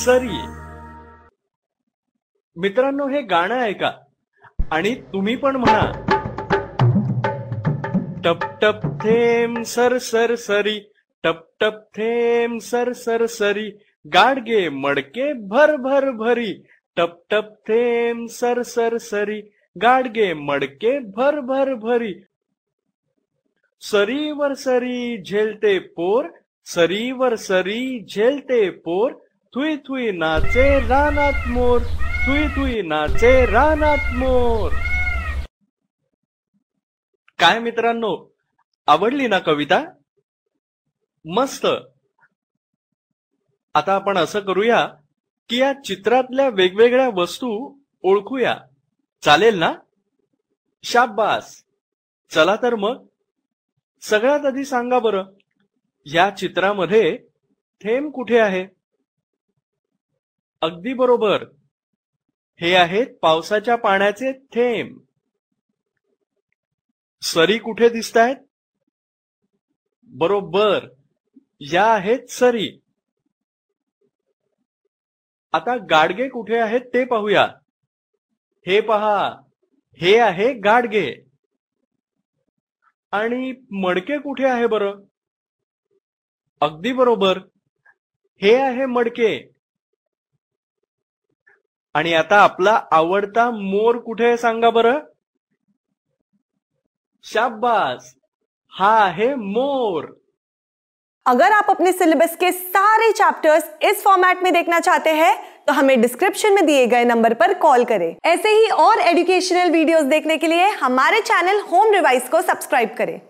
सरी मित्रांनो हे गाणं ऐका आणि तुम्ही पण म्हणा टप टप थेंब सर सर सरी टप टप थेम सर सर सरी गाडगे मडके भर भर भरी टप टप थेंब सर सर सरी गाडगे मडके भर भर भरी सरीवर सरी झेलते पोर सरीवर सरी झेलते पोर थुई थुई नाचे रानात मोर थुई थुई नाचे रानात मोर काय मित्रांनो आवडली ना कविता मस्त आता आपण असं करूया की या चित्रातल्या वेगवेगळ्या वस्तू ओळखूया चालेल ना शाबास चला तर मग सगळ्यात आधी सांगा बरं या चित्रामध्ये थेंब कुठे आहे अगदी बरोबर हे आहेत पावसाच्या पाण्याचे थेंब सरी कुठे दिसत आहेत बरोबर या आहेत सरी आता गाडगे कुठे आहेत ते पाहूया हे पहा हे आहे गाडगे आणि मडके कुठे आहे बरं अगदी बरोबर हे आहे मडके आणि आता आपला आवडता मोर कुठे आहे सांगा बरं शाबास हा है मोर अगर आप अपने सिलेबस के सारे चैप्टर्स इस फॉर्मेट में देखना चाहते हैं तो हमें डिस्क्रिप्शन में दिए गए नंबर पर कॉल करें ऐसे ही और एडुकेशनल वीडियोस देखने के लिए हमारे चैनल होम रिवाइज को सब्सक्राइब करें